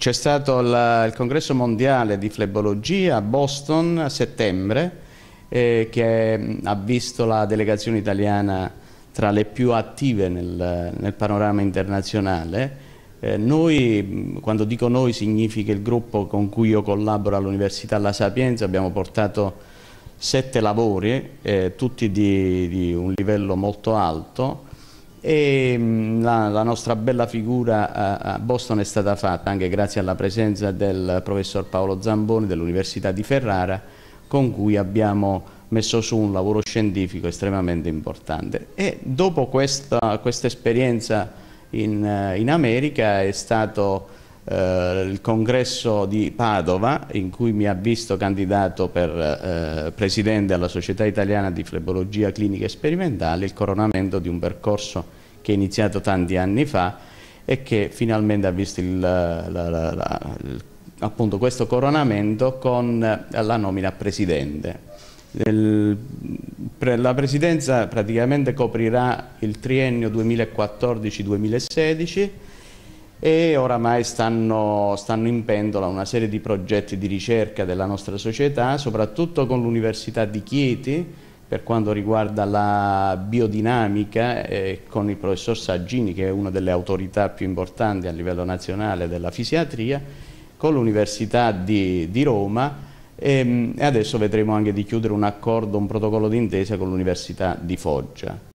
C'è stato la, il congresso mondiale di flebologia a Boston a settembre eh, che mm, ha visto la delegazione italiana tra le più attive nel, nel panorama internazionale. Eh, noi, mm, quando dico noi, significa il gruppo con cui io collaboro all'Università La Sapienza, abbiamo portato sette lavori, eh, tutti di, di un livello molto alto, e mm, la, la, nostra bella figura a, Boston è stata fatta anche grazie alla presenza del professor Paolo Zamboni dell'Università di Ferrara con cui abbiamo messo su un lavoro scientifico estremamente importante e dopo questa quest esperienza in, eh, in, America è stato eh, il congresso di Padova in cui mi ha visto candidato per eh, presidente alla Società Italiana di Flebologia Clinica Sperimentale, il coronamento di un percorso che è iniziato tanti anni fa e che finalmente ha visto il, la, la, la, appunto questo coronamento con la nomina a presidente. Il, pre, la presidenza praticamente coprirà il triennio 2014-2016 e oramai stanno, stanno, in pendola una serie di progetti di ricerca della nostra società, soprattutto con l'Università di Chieti per quanto riguarda la biodinamica eh, con il professor Saggini che è una delle autorità più importanti a livello nazionale della fisiatria, con l'Università di, di Roma ehm, e adesso vedremo anche di chiudere un accordo, un protocollo d'intesa con l'Università di Foggia.